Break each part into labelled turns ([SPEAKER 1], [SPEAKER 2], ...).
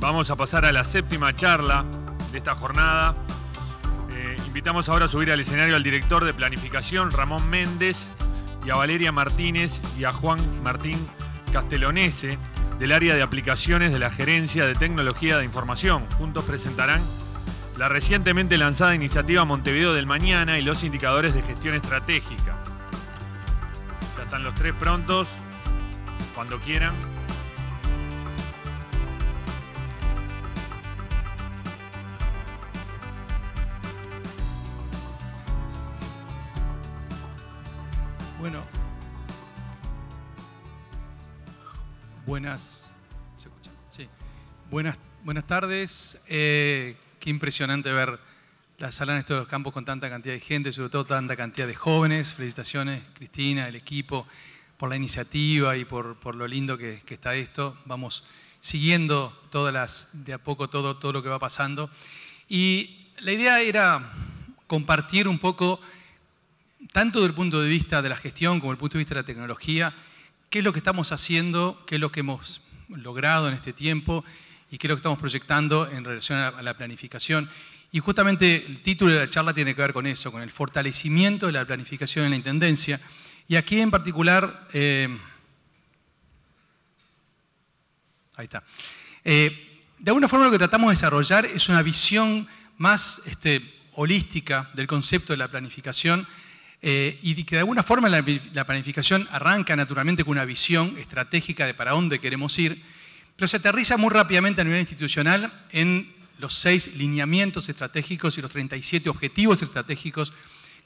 [SPEAKER 1] Vamos a pasar a la séptima charla de esta jornada. Eh, invitamos ahora a subir al escenario al director de planificación, Ramón Méndez, y a Valeria Martínez y a Juan Martín Castelonese, del área de aplicaciones de la Gerencia de Tecnología de Información. Juntos presentarán la recientemente lanzada iniciativa Montevideo del Mañana y los indicadores de gestión estratégica. Ya están los tres prontos, cuando quieran. buenas. Buenas, tardes. Eh, qué impresionante ver la sala en estos los campos con tanta cantidad de gente, sobre todo tanta cantidad de jóvenes. Felicitaciones, Cristina, el equipo, por la iniciativa y por, lo lindo que, está esto. Vamos siguiendo todas las, de a poco todo, todo lo que va pasando. Y la idea era compartir un poco, tanto desde el punto de vista de la gestión como desde el punto de vista de la tecnología, qué es lo que estamos haciendo, qué es lo que hemos logrado en este tiempo y qué es lo que estamos proyectando en relación a la planificación. Y justamente el título de la charla tiene que ver con eso, con el fortalecimiento de la planificación en la Intendencia. Y aquí en particular, eh, ahí está. Eh, de alguna forma lo que tratamos de desarrollar es una visión más este, holística del concepto de la planificación, eh, y que de alguna forma la, planificación arranca naturalmente con una visión estratégica de para dónde queremos ir, pero se aterriza muy rápidamente a nivel institucional en los seis lineamientos estratégicos y los 37 objetivos estratégicos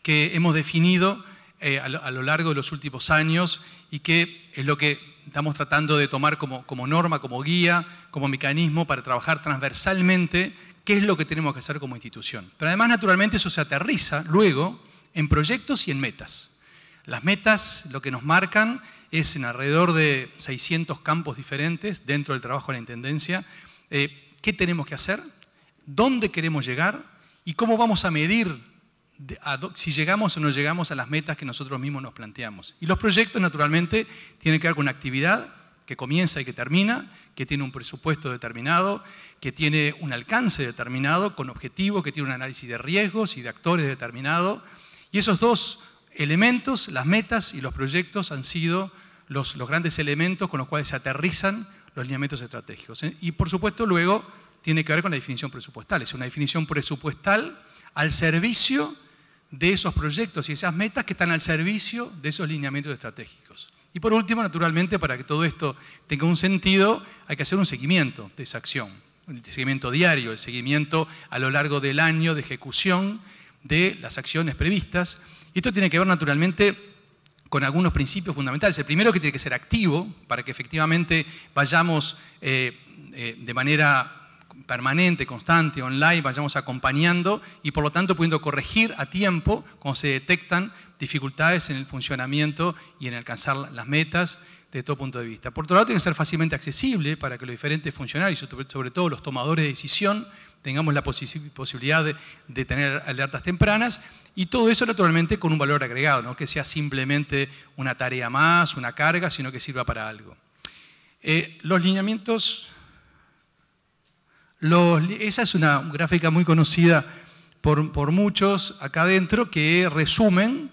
[SPEAKER 1] que hemos definido eh, a, lo, largo de los últimos años y que es lo que estamos tratando de tomar como, como norma, como guía, como mecanismo para trabajar transversalmente qué es lo que tenemos que hacer como institución. Pero además, naturalmente, eso se aterriza luego en proyectos y en metas. Las metas lo que nos marcan es en alrededor de 600 campos diferentes dentro del trabajo de la Intendencia. Eh, ¿Qué tenemos que hacer? ¿Dónde queremos llegar? ¿Y cómo vamos a medir si llegamos o no llegamos a las metas que nosotros mismos nos planteamos? Y los proyectos, naturalmente, tienen que ver con una actividad que comienza y que termina, que tiene un presupuesto determinado, que tiene un alcance determinado, con objetivos, que tiene un análisis de riesgos y de actores determinado, y esos dos elementos, las metas y los proyectos, han sido los, grandes elementos con los cuales se aterrizan los lineamientos estratégicos. Eh, y por supuesto luego tiene que ver con la definición presupuestal. Es una definición presupuestal al servicio de esos proyectos y esas metas que están al servicio de esos lineamientos estratégicos. Y por último, naturalmente, para que todo esto tenga un sentido, hay que hacer un seguimiento de esa acción, el seguimiento diario, el seguimiento a lo largo del año de ejecución de las acciones previstas. esto tiene que ver naturalmente con algunos principios fundamentales. El primero que tiene que ser activo para que efectivamente vayamos eh, eh, de manera permanente, constante, online, vayamos acompañando y por lo tanto pudiendo corregir a tiempo cuando se detectan dificultades en el funcionamiento y en alcanzar las metas de todo punto de vista. Por otro lado, tiene que ser fácilmente accesible para que los diferentes funcionarios, sobre todo los tomadores de decisión, tengamos la posibilidad de, tener alertas tempranas y todo eso naturalmente con un valor agregado, no que sea simplemente una tarea más, una carga, sino que sirva para algo. Eh, los lineamientos, esa es una gráfica muy conocida por, por muchos acá adentro que resumen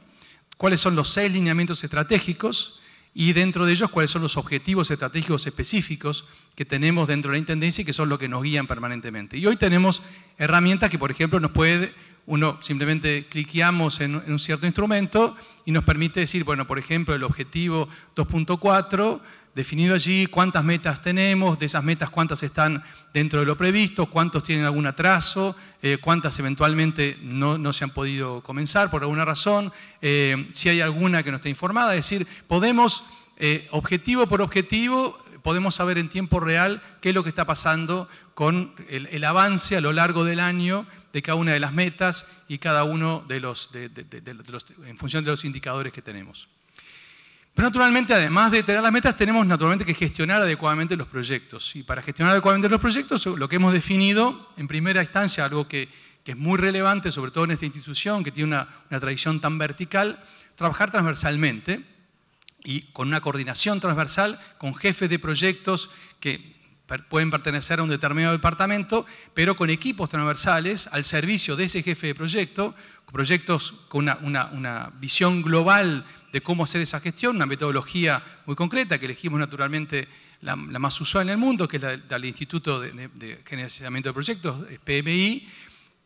[SPEAKER 1] cuáles son los seis lineamientos estratégicos y dentro de ellos cuáles son los objetivos estratégicos específicos que tenemos dentro de la Intendencia y que son los que nos guían permanentemente. Y hoy tenemos herramientas que, por ejemplo, nos puede, uno simplemente cliqueamos en, en un cierto instrumento y nos permite decir, bueno, por ejemplo, el objetivo 2.4 definido allí cuántas metas tenemos, de esas metas cuántas están dentro de lo previsto, cuántos tienen algún atraso, eh, cuántas eventualmente no, se han podido comenzar por alguna razón, eh, si hay alguna que no esté informada. Es decir, podemos, eh, objetivo por objetivo, podemos saber en tiempo real qué es lo que está pasando con el, avance a lo largo del año de cada una de las metas y cada uno de, los en función de los indicadores que tenemos. Pero naturalmente, además de tener las metas, tenemos naturalmente que gestionar adecuadamente los proyectos. Y para gestionar adecuadamente los proyectos, lo que hemos definido, en primera instancia, algo que, es muy relevante, sobre todo en esta institución que tiene una, tradición tan vertical, trabajar transversalmente y con una coordinación transversal con jefes de proyectos que pueden pertenecer a un determinado departamento, pero con equipos transversales al servicio de ese jefe de proyecto, proyectos con una, una visión global de cómo hacer esa gestión, una metodología muy concreta que elegimos naturalmente la, más usada en el mundo, que es la del Instituto de, de, de, de Proyectos, PMI.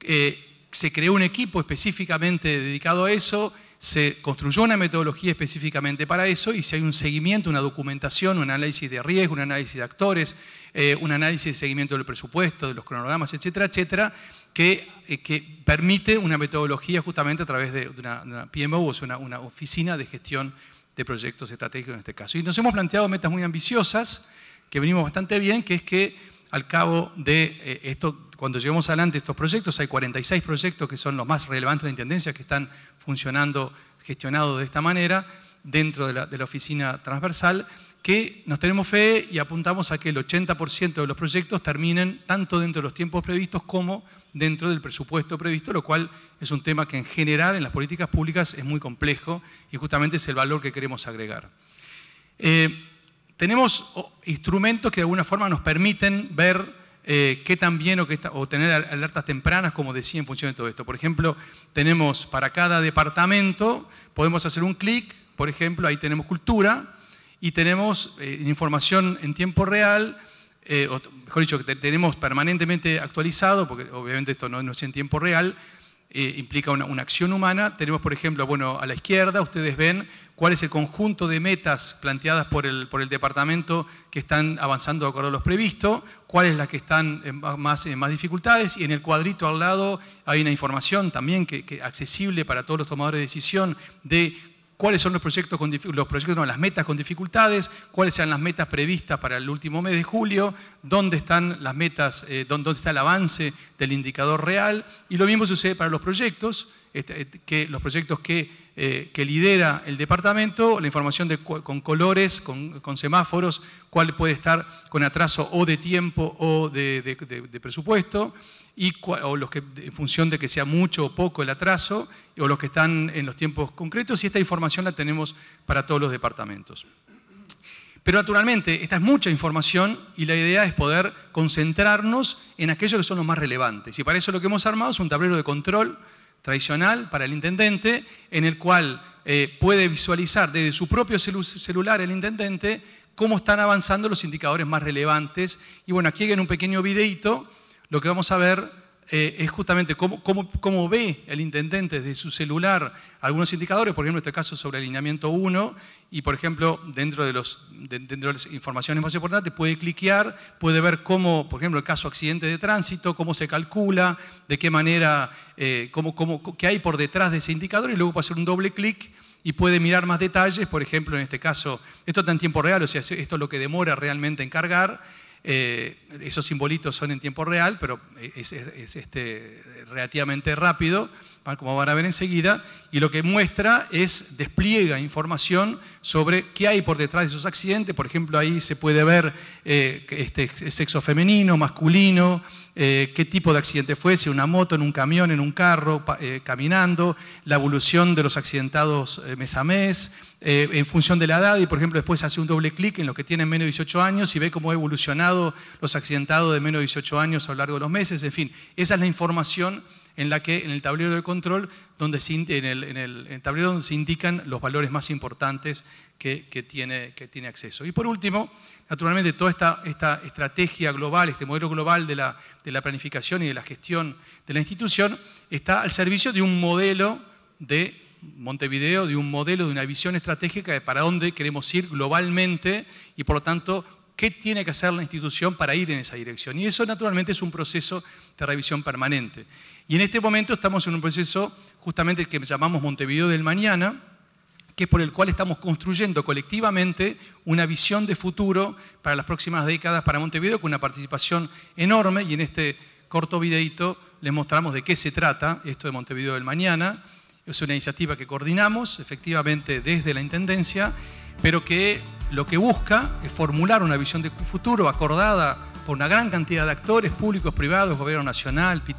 [SPEAKER 1] Eh, se creó un equipo específicamente dedicado a eso, se construyó una metodología específicamente para eso y si hay un seguimiento, una documentación, un análisis de riesgo, un análisis de actores, eh, un análisis de seguimiento del presupuesto, de los cronogramas, etcétera, etcétera, eh, que, permite una metodología justamente a través de una, PMO, es una, una oficina de gestión de proyectos estratégicos en este caso. Y nos hemos planteado metas muy ambiciosas, que venimos bastante bien, que es que al cabo de eh, esto, cuando llevamos adelante estos proyectos, hay 46 proyectos que son los más relevantes de la Intendencia, que están funcionando, gestionados de esta manera, dentro de la, de la oficina transversal, que nos tenemos fe y apuntamos a que el 80% de los proyectos terminen tanto dentro de los tiempos previstos como dentro del presupuesto previsto, lo cual es un tema que en general en las políticas públicas es muy complejo y justamente es el valor que queremos agregar. Eh, tenemos instrumentos que de alguna forma nos permiten ver eh, qué tan bien o, tener alertas tempranas, como decía, en función de todo esto. Por ejemplo, tenemos para cada departamento, podemos hacer un clic, por ejemplo, ahí tenemos cultura y tenemos eh, información en tiempo real eh, mejor dicho, que tenemos permanentemente actualizado, porque obviamente esto no, es en tiempo real, eh, implica una, acción humana. Tenemos, por ejemplo, bueno, a la izquierda ustedes ven cuál es el conjunto de metas planteadas por el, por el departamento que están avanzando de acuerdo a los previstos, cuáles las que están en más, más dificultades, y en el cuadrito al lado hay una información también que, que accesible para todos los tomadores de decisión de cuáles son los proyectos, los proyectos las metas con dificultades, cuáles sean las metas previstas para el último mes de julio, dónde están las metas, eh, dónde está el avance del indicador real. Y lo mismo sucede para los proyectos. Este, este, que los proyectos eh, que, lidera el departamento, la información con colores, con, semáforos, cuál puede estar con atraso o de tiempo o de, presupuesto, y o los que, en función de que sea mucho o poco el atraso, o los que están en los tiempos concretos, y esta información la tenemos para todos los departamentos. Pero naturalmente, esta es mucha información y la idea es poder concentrarnos en aquellos que son los más relevantes. Y para eso lo que hemos armado es un tablero de control tradicional para el intendente, en el cual eh, puede visualizar desde su propio celular el intendente cómo están avanzando los indicadores más relevantes. Y bueno, aquí en un pequeño videito, lo que vamos a ver eh, es justamente cómo, cómo, cómo, ve el intendente desde su celular algunos indicadores, por ejemplo, en este caso sobre alineamiento 1, y por ejemplo, dentro de, los, dentro de las informaciones más importantes, puede cliquear, puede ver cómo, por ejemplo, el caso accidente de tránsito, cómo se calcula, de qué manera eh, cómo, qué hay por detrás de ese indicador y luego puede hacer un doble clic y puede mirar más detalles, por ejemplo, en este caso, esto está en tiempo real, o sea, esto es lo que demora realmente en cargar, eh, esos simbolitos son en tiempo real, pero es, este, relativamente rápido, ¿ah? como van a ver enseguida, y lo que muestra es, despliega información sobre qué hay por detrás de esos accidentes. Por ejemplo, ahí se puede ver eh, este, sexo femenino, masculino, eh, qué tipo de accidente fue, si una moto, en un camión, en un carro, eh, caminando, la evolución de los accidentados mes a mes, en función de la edad y, por ejemplo, después hace un doble clic en los que tienen menos de 18 años y ve cómo ha evolucionado los accidentados de menos de 18 años a lo largo de los meses. En fin, esa es la información en la que en el tablero de control, donde en, el, tablero donde se indican los valores más importantes que, tiene, acceso. Y por último, naturalmente, toda esta, estrategia global, este modelo global de la, de la, planificación y de la gestión de la institución, está al servicio de un modelo de Montevideo, de un modelo, de una visión estratégica de para dónde queremos ir globalmente y por lo tanto qué tiene que hacer la institución para ir en esa dirección. Y eso naturalmente es un proceso de revisión permanente. Y en este momento estamos en un proceso justamente el que llamamos Montevideo del Mañana, que es por el cual estamos construyendo colectivamente una visión de futuro para las próximas décadas para Montevideo, con una participación enorme. Y en este corto videito les mostramos de qué se trata esto de Montevideo del Mañana. Es una iniciativa que coordinamos efectivamente desde la Intendencia, pero que lo que busca es formular una visión de futuro acordada por una gran cantidad de actores públicos, privados, gobierno nacional, pit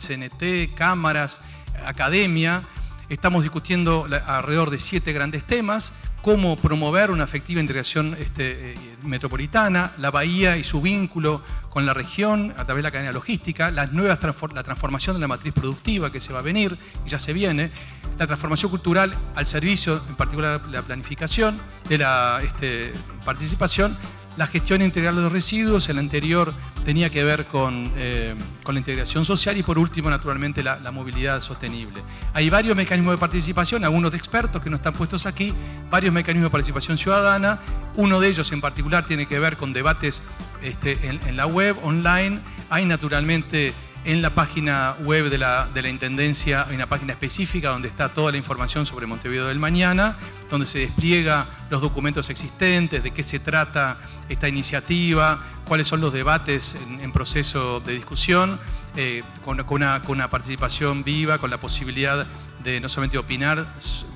[SPEAKER 1] cámaras, academia. Estamos discutiendo alrededor de siete grandes temas cómo promover una efectiva integración este, eh, metropolitana, la bahía y su vínculo con la región a través de la cadena logística, las nuevas la transformación de la matriz productiva que se va a venir y ya se viene, la transformación cultural al servicio, en particular la planificación de la este, participación, la gestión integral de los residuos, el anterior tenía que ver con, eh, la integración social y por último, naturalmente, la, movilidad sostenible. Hay varios mecanismos de participación, algunos de expertos que no están puestos aquí, varios mecanismos de participación ciudadana, uno de ellos en particular tiene que ver con debates este, en la web, online, hay naturalmente en la página web de la, Intendencia hay una página específica donde está toda la información sobre Montevideo del Mañana, donde se despliega los documentos existentes, de qué se trata esta iniciativa, cuáles son los debates en, proceso de discusión, eh, con, con, una, participación viva, con la posibilidad de no solamente opinar,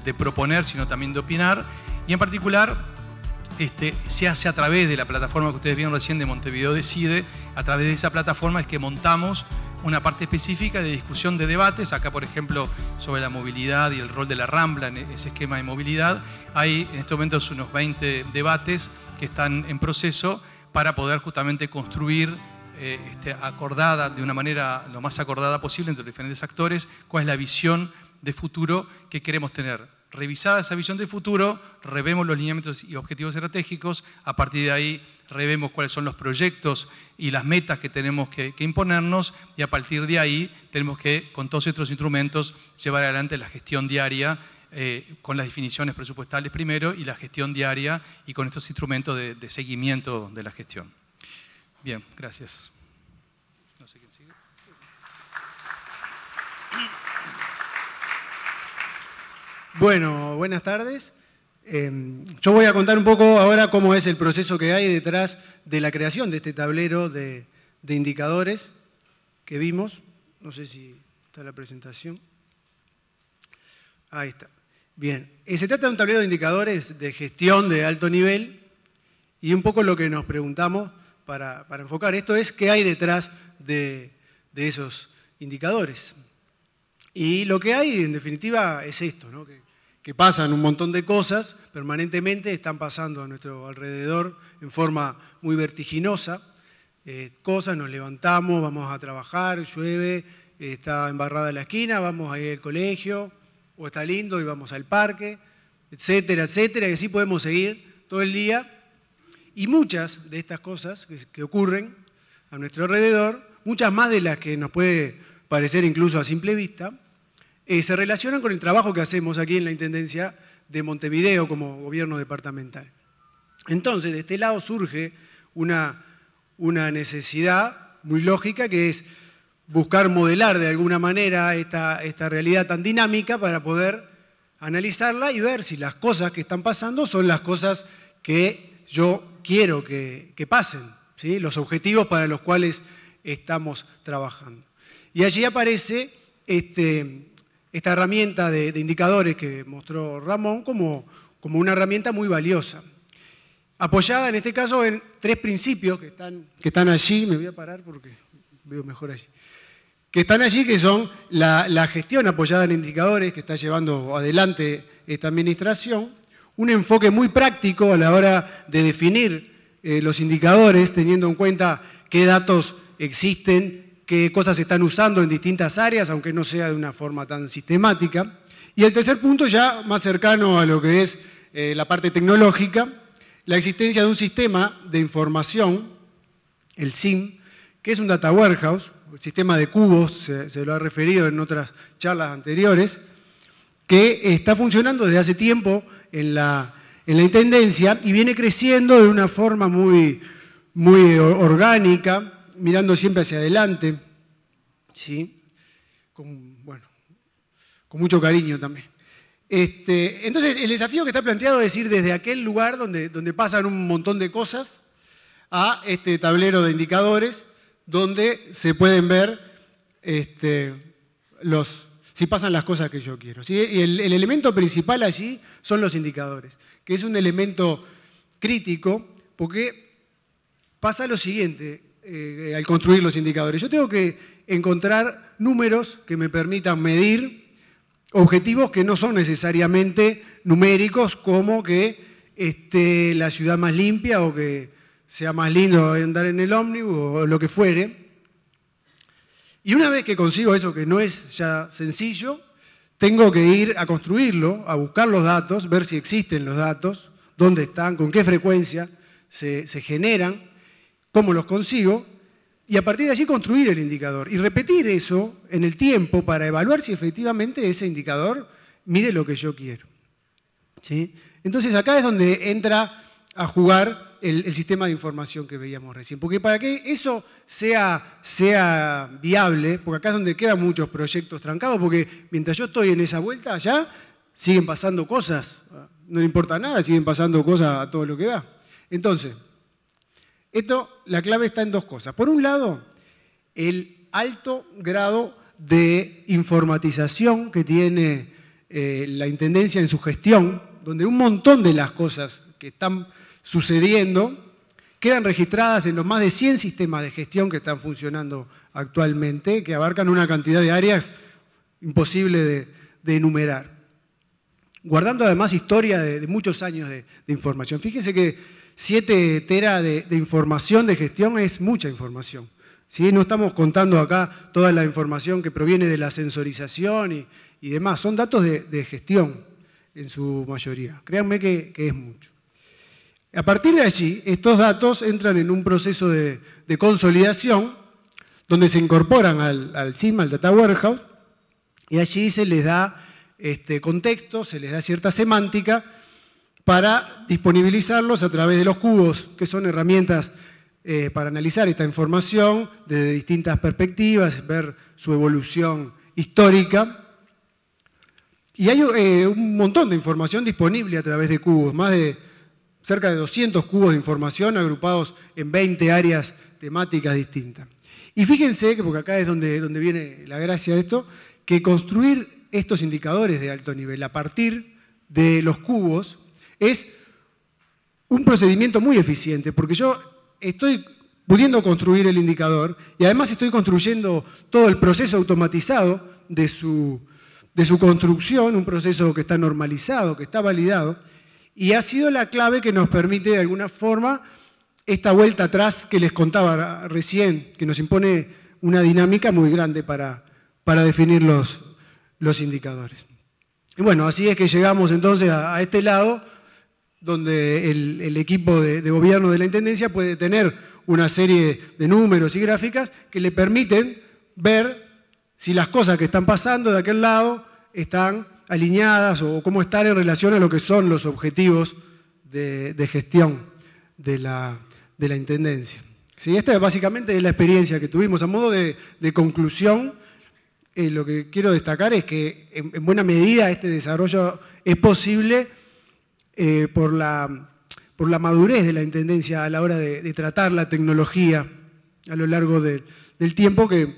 [SPEAKER 1] de proponer, sino también de opinar. Y en particular, este, se hace a través de la plataforma que ustedes vieron recién de Montevideo Decide, a través de esa plataforma es que montamos una parte específica de discusión de debates. Acá, por ejemplo, sobre la movilidad y el rol de la Rambla en ese esquema de movilidad. Hay en estos momentos unos 20 debates que están en proceso para poder justamente construir eh, este, acordada, de una manera lo más acordada posible entre los diferentes actores, cuál es la visión de futuro que queremos tener revisada esa visión de futuro, revemos los lineamientos y objetivos estratégicos, a partir de ahí revemos cuáles son los proyectos y las metas que tenemos que, imponernos y a partir de ahí tenemos que, con todos estos instrumentos, llevar adelante la gestión diaria eh, con las definiciones presupuestales primero y la gestión diaria y con estos instrumentos de, de seguimiento de la gestión. Bien, gracias.
[SPEAKER 2] Bueno, buenas tardes. Em, yo voy a contar un poco ahora cómo es el proceso que hay detrás de la creación de este tablero de, indicadores que vimos. No sé si está la presentación. Ahí está. Bien, eh, se trata de un tablero de indicadores de gestión de alto nivel y un poco lo que nos preguntamos para, enfocar esto es qué hay detrás de, de esos indicadores. Y lo que hay, en definitiva, es esto, ¿no? que, pasan un montón de cosas, permanentemente están pasando a nuestro alrededor en forma muy vertiginosa. Eh, cosas, nos levantamos, vamos a trabajar, llueve, está embarrada la esquina, vamos a ir al colegio, o está lindo y vamos al parque, etcétera, etcétera, que sí podemos seguir todo el día. Y muchas de estas cosas que, que ocurren a nuestro alrededor, muchas más de las que nos puede parecer incluso a simple vista, eh, se relacionan con el trabajo que hacemos aquí en la Intendencia de Montevideo como gobierno departamental. Entonces, de este lado surge una, una necesidad muy lógica que es buscar modelar de alguna manera esta, esta realidad tan dinámica para poder analizarla y ver si las cosas que están pasando son las cosas que yo quiero que, que pasen, los objetivos para los cuales estamos trabajando. Y allí aparece este, esta herramienta de, indicadores que mostró Ramón como, una herramienta muy valiosa. Apoyada en este caso en tres principios que están, allí, me voy a parar porque veo mejor allí, que están allí que son la, gestión apoyada en indicadores que está llevando adelante esta administración, un enfoque muy práctico a la hora de definir eh, los indicadores, teniendo en cuenta qué datos existen qué cosas se están usando en distintas áreas, aunque no sea de una forma tan sistemática. Y el tercer punto, ya más cercano a lo que es eh, la parte tecnológica, la existencia de un sistema de información, el SIM, que es un data warehouse, el sistema de cubos, se, lo ha referido en otras charlas anteriores, que está funcionando desde hace tiempo en la, Intendencia y viene creciendo de una forma muy, muy eh, orgánica, mirando siempre hacia adelante, ¿sí? Con, bueno, con mucho cariño también. Este, entonces, el desafío que está planteado es ir desde aquel lugar donde, donde pasan un montón de cosas a este tablero de indicadores donde se pueden ver este, los, si pasan las cosas que yo quiero. Y el, elemento principal allí son los indicadores, que es un elemento crítico porque pasa lo siguiente, eh, al construir los indicadores. Yo tengo que encontrar números que me permitan medir objetivos que no son necesariamente numéricos, como que esté la ciudad más limpia o que sea más lindo andar en el ómnibus o lo que fuere. Y una vez que consigo eso, que no es ya sencillo, tengo que ir a construirlo, a buscar los datos, ver si existen los datos, dónde están, con qué frecuencia se generan cómo los consigo, y a partir de allí construir el indicador y repetir eso en el tiempo para evaluar si efectivamente ese indicador mide lo que yo quiero. ¿Sí? Entonces acá es donde entra a jugar el, sistema de información que veíamos recién. Porque para que eso sea, sea viable, porque acá es donde quedan muchos proyectos trancados, porque mientras yo estoy en esa vuelta allá, siguen pasando cosas. No le importa nada, siguen pasando cosas a todo lo que da. Entonces, esto, la clave está en dos cosas. Por un lado, el alto grado de informatización que tiene eh, la Intendencia en su gestión, donde un montón de las cosas que están sucediendo quedan registradas en los más de 100 sistemas de gestión que están funcionando actualmente, que abarcan una cantidad de áreas imposible de, enumerar. Guardando además historia de, muchos años de, de información. Fíjese que 7 tera de, información de gestión es mucha información. si No estamos contando acá toda la información que proviene de la sensorización y, demás. Son datos de, gestión en su mayoría. Créanme que, es mucho. A partir de allí, estos datos entran en un proceso de, consolidación donde se incorporan al, al al Data Warehouse, y allí se les da este contexto, se les da cierta semántica para disponibilizarlos a través de los cubos, que son herramientas eh, para analizar esta información desde distintas perspectivas, ver su evolución histórica. Y hay eh, un montón de información disponible a través de cubos, más de cerca de 200 cubos de información agrupados en 20 áreas temáticas distintas. Y fíjense, porque acá es donde viene la gracia de esto, que construir estos indicadores de alto nivel a partir de los cubos es un procedimiento muy eficiente, porque yo estoy pudiendo construir el indicador y además estoy construyendo todo el proceso automatizado de su, construcción, un proceso que está normalizado, que está validado, y ha sido la clave que nos permite de alguna forma esta vuelta atrás que les contaba recién, que nos impone una dinámica muy grande para, definir los, indicadores. Y bueno, así es que llegamos entonces a este lado, donde el, equipo de, gobierno de la Intendencia puede tener una serie de números y gráficas que le permiten ver si las cosas que están pasando de aquel lado están alineadas o cómo están en relación a lo que son los objetivos de, gestión de la, Intendencia. Esta es básicamente la experiencia que tuvimos. A modo de, conclusión, eh, lo que quiero destacar es que en buena medida este desarrollo es posible eh, por, la, por, la, madurez de la Intendencia a la hora de, tratar la tecnología a lo largo del tiempo que,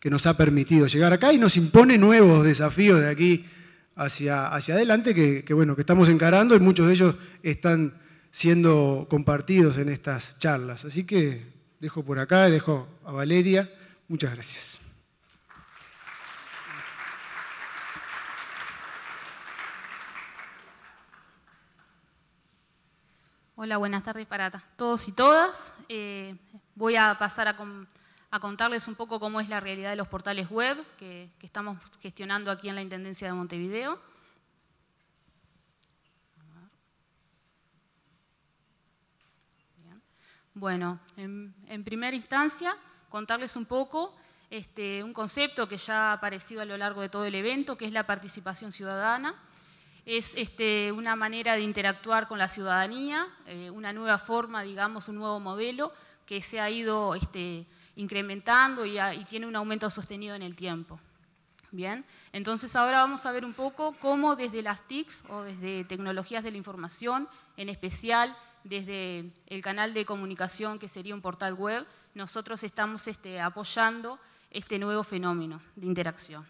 [SPEAKER 2] que, nos ha permitido llegar acá y nos impone nuevos desafíos de aquí hacia, hacia adelante que, bueno, que estamos encarando y muchos de ellos están siendo compartidos en estas charlas. Así que dejo por acá, dejo a Valeria. Muchas gracias.
[SPEAKER 3] Hola, buenas tardes para todos y todas. Eh, voy a pasar a, contarles un poco cómo es la realidad de los portales web que, estamos gestionando aquí en la Intendencia de Montevideo. Bueno, en, primera instancia, contarles un poco este, un concepto que ya ha aparecido a lo largo de todo el evento, que es la participación ciudadana. Es este, una manera de interactuar con la ciudadanía, eh, una nueva forma, digamos, un nuevo modelo que se ha ido este, incrementando y, tiene un aumento sostenido en el tiempo. Bien, entonces ahora vamos a ver un poco cómo desde las TICs o desde tecnologías de la información, en especial desde el canal de comunicación que sería un portal web, nosotros estamos este, apoyando este nuevo fenómeno de interacción.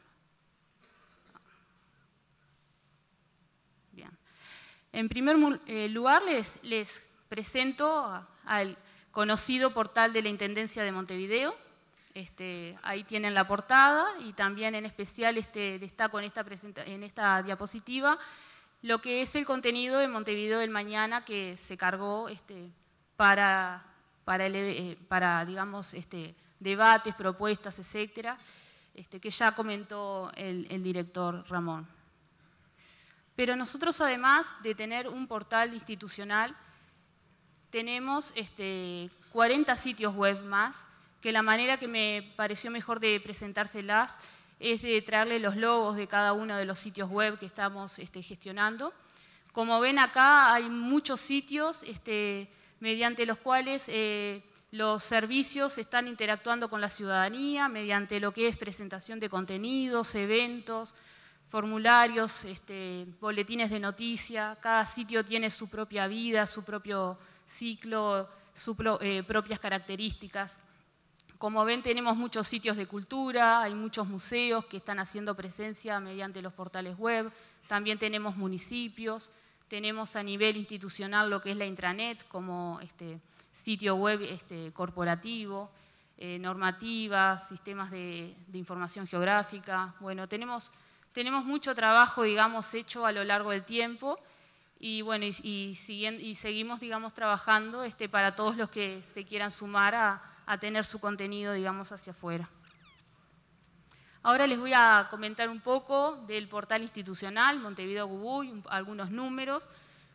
[SPEAKER 3] En primer eh, lugar, les, presento al conocido portal de la Intendencia de Montevideo. Este, ahí tienen la portada y también en especial este, destaco en esta, en esta diapositiva lo que es el contenido de Montevideo del Mañana que se cargó este, para, para, eh, este, debates, propuestas, etcétera, que ya comentó el director Ramón. Pero nosotros además de tener un portal institucional, tenemos 40 este, sitios web más, que la manera que me pareció mejor de presentárselas es de traerle los logos de cada uno de los sitios web que estamos este, gestionando. Como ven acá hay muchos sitios este, mediante los cuales eh, los servicios están interactuando con la ciudadanía mediante lo que es presentación de contenidos, eventos, formularios, este, boletines de noticia, cada sitio tiene su propia vida, su propio ciclo, sus eh, propias características. Como ven, tenemos muchos sitios de cultura, hay muchos museos que están haciendo presencia mediante los portales web, también tenemos municipios, tenemos a nivel institucional lo que es la intranet como este, sitio web este, corporativo, eh, normativas, sistemas de, de información geográfica. Bueno, tenemos tenemos mucho trabajo, digamos, hecho a lo largo del tiempo y, bueno, y, seguimos, digamos, trabajando este, para todos los que se quieran sumar a, tener su contenido, digamos, hacia afuera. Ahora les voy a comentar un poco del portal institucional Montevideo Gubuy, algunos números.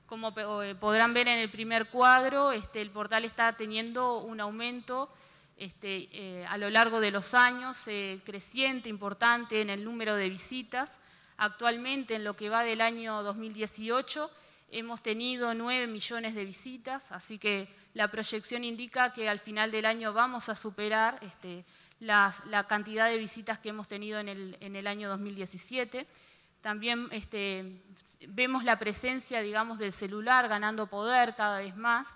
[SPEAKER 3] Como eh, podrán ver en el primer cuadro, este, el portal está teniendo un aumento este, eh, a lo largo de los años, eh, creciente, importante en el número de visitas. Actualmente, en lo que va del año 2018, hemos tenido 9 millones de visitas, así que la proyección indica que al final del año vamos a superar este, la cantidad de visitas que hemos tenido en el, año 2017. También este, vemos la presencia, digamos, del celular ganando poder cada vez más,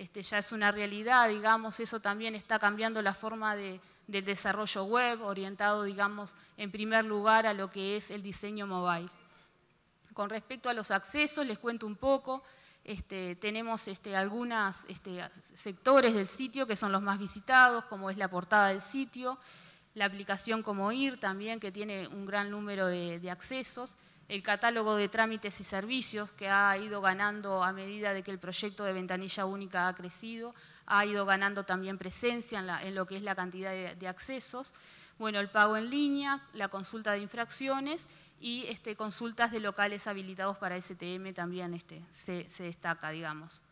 [SPEAKER 3] este, ya es una realidad, digamos, eso también está cambiando la forma del desarrollo web, orientado, digamos, en primer lugar a lo que es el diseño mobile. Con respecto a los accesos, les cuento un poco, este, tenemos este, algunos sectores del sitio que son los más visitados, como es la portada del sitio, la aplicación como IR también, que tiene un gran número de accesos, el catálogo de trámites y servicios que ha ido ganando a medida de que el proyecto de ventanilla única ha crecido, ha ido ganando también presencia en, lo que es la cantidad de, accesos. Bueno, el pago en línea, la consulta de infracciones y este, consultas de locales habilitados para STM también este, se, destaca, digamos.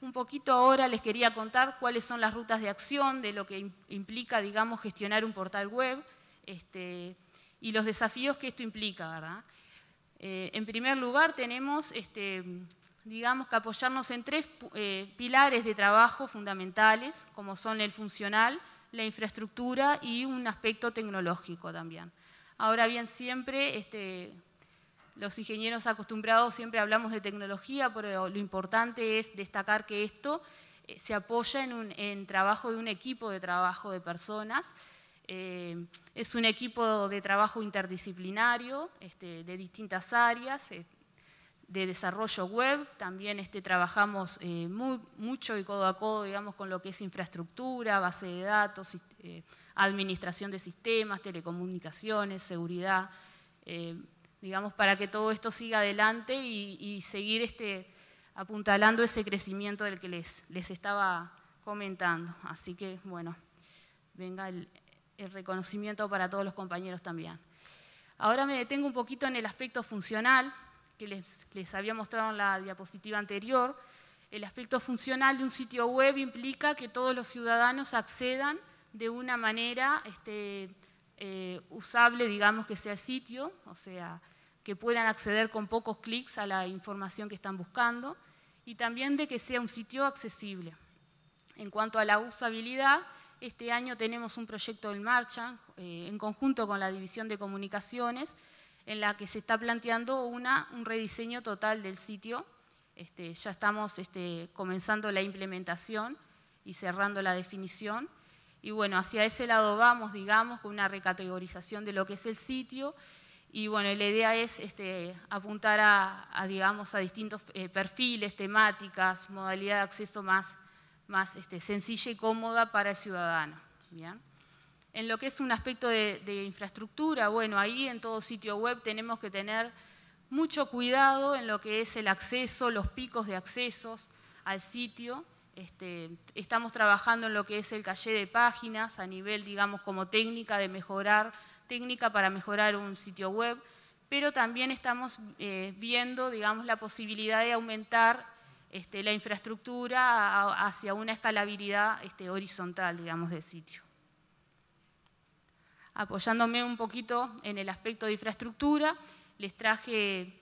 [SPEAKER 3] Un poquito ahora les quería contar cuáles son las rutas de acción de lo que implica, digamos, gestionar un portal web. Este, y los desafíos que esto implica, ¿verdad? Eh, en primer lugar, tenemos, este, digamos, que apoyarnos en tres eh, pilares de trabajo fundamentales, como son el funcional, la infraestructura y un aspecto tecnológico también. Ahora bien, siempre este, los ingenieros acostumbrados siempre hablamos de tecnología, pero lo importante es destacar que esto eh, se apoya en, un, en trabajo de un equipo de trabajo de personas, eh, es un equipo de trabajo interdisciplinario este, de distintas áreas, eh, de desarrollo web, también este, trabajamos eh, mucho y codo a codo, digamos, con lo que es infraestructura, base de datos, administración de sistemas, telecomunicaciones, seguridad, digamos, para que todo esto siga adelante y, seguir este, apuntalando ese crecimiento del que les, les estaba comentando. Así que, bueno, venga el, el reconocimiento para todos los compañeros también. Ahora me detengo un poquito en el aspecto funcional, que les, había mostrado en la diapositiva anterior. El aspecto funcional de un sitio web implica que todos los ciudadanos accedan de una manera este, eh, usable, digamos, que sea sitio, o sea, que puedan acceder con pocos clics a la información que están buscando y también de que sea un sitio accesible. En cuanto a la usabilidad, este año tenemos un proyecto en marcha, eh, en conjunto con la División de Comunicaciones, en la que se está planteando un rediseño total del sitio. Este, ya estamos este, comenzando la implementación y cerrando la definición. Y bueno, hacia ese lado vamos, digamos, con una recategorización de lo que es el sitio. Y bueno, la idea es este, apuntar a, digamos, a distintos eh, perfiles, temáticas, modalidad de acceso más más este, sencilla y cómoda para el ciudadano. En lo que es un aspecto de, infraestructura, bueno, ahí en todo sitio web tenemos que tener mucho cuidado en lo que es el acceso, los picos de accesos al sitio. Este, estamos trabajando en lo que es el calle de páginas a nivel, digamos, como técnica de mejorar, técnica para mejorar un sitio web, pero también estamos eh, viendo, digamos, la posibilidad de aumentar este, la infraestructura hacia una escalabilidad este, horizontal, digamos, del sitio. Apoyándome un poquito en el aspecto de infraestructura, les traje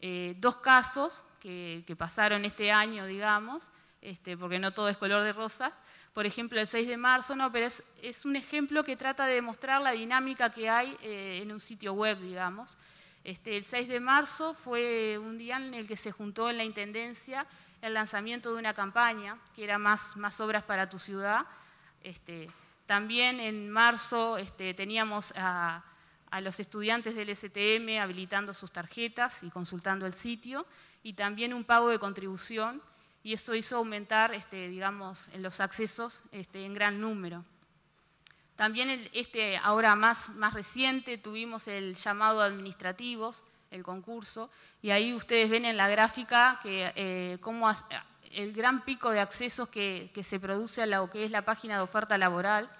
[SPEAKER 3] eh, dos casos que, pasaron este año, digamos, este, porque no todo es color de rosas. Por ejemplo, el 6 de marzo, no, pero es, un ejemplo que trata de demostrar la dinámica que hay eh, en un sitio web, digamos. el 6 de marzo fue un día en el que se juntó en la Intendencia el lanzamiento de una campaña, que era más, obras para tu ciudad. Este, también en marzo este, teníamos a, los estudiantes del STM habilitando sus tarjetas y consultando el sitio, y también un pago de contribución, y eso hizo aumentar, este, los accesos en gran número. También este, ahora más, más reciente tuvimos el llamado a administrativos, el concurso, y ahí ustedes ven en la gráfica que, eh, el gran pico de accesos que, se produce a lo que es la página de oferta laboral.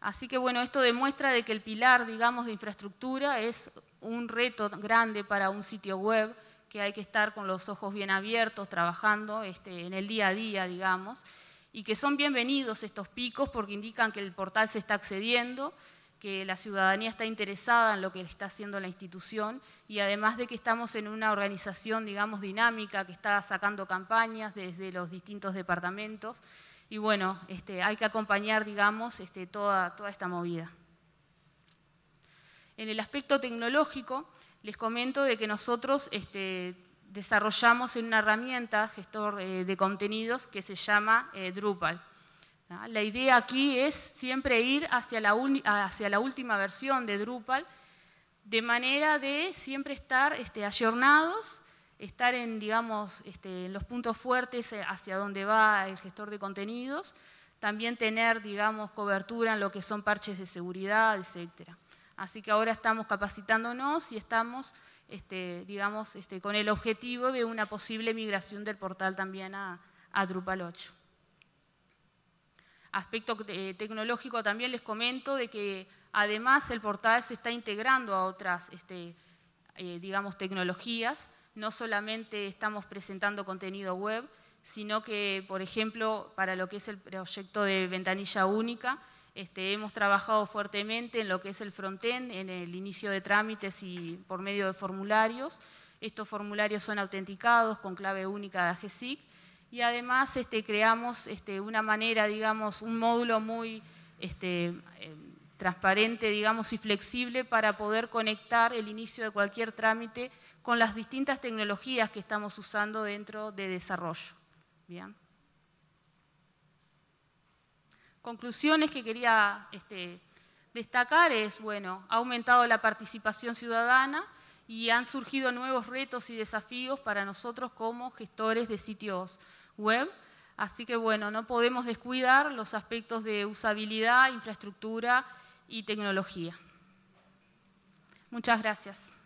[SPEAKER 3] Así que bueno, esto demuestra de que el pilar, digamos, de infraestructura es un reto grande para un sitio web, que hay que estar con los ojos bien abiertos, trabajando este, en el día a día, digamos, y que son bienvenidos estos picos porque indican que el portal se está accediendo, que la ciudadanía está interesada en lo que está haciendo la institución y además de que estamos en una organización, digamos, dinámica que está sacando campañas desde los distintos departamentos y bueno, este, hay que acompañar, digamos, este, toda, toda esta movida. En el aspecto tecnológico, les comento de que nosotros desarrollamos este, desarrollamos una herramienta, gestor eh, de contenidos, que se llama eh, Drupal. La idea aquí es siempre ir hacia la, hacia la última versión de Drupal, de manera de siempre estar este, ayornados, estar en, digamos, este, en los puntos fuertes eh, hacia donde va el gestor de contenidos, también tener, digamos, cobertura en lo que son parches de seguridad, etc. Así que ahora estamos capacitándonos y estamos, este, digamos, este, con el objetivo de una posible migración del portal también a Drupal 8 aspecto eh, tecnológico también les comento de que además el portal se está integrando a otras, este, eh, digamos, tecnologías. No solamente estamos presentando contenido web, sino que, por ejemplo, para lo que es el proyecto de ventanilla única, este, hemos trabajado fuertemente en lo que es el front-end, en el inicio de trámites y por medio de formularios. Estos formularios son autenticados con clave única de AGESIC y además este, creamos este, una manera, digamos, un módulo muy este, eh, transparente, digamos, y flexible para poder conectar el inicio de cualquier trámite con las distintas tecnologías que estamos usando dentro de desarrollo. Bien. Conclusiones que quería destacar es, bueno, ha aumentado la participación ciudadana y han surgido nuevos retos y desafíos para nosotros como gestores de sitios web. Así que bueno, no podemos descuidar los aspectos de usabilidad, infraestructura y tecnología. Muchas gracias.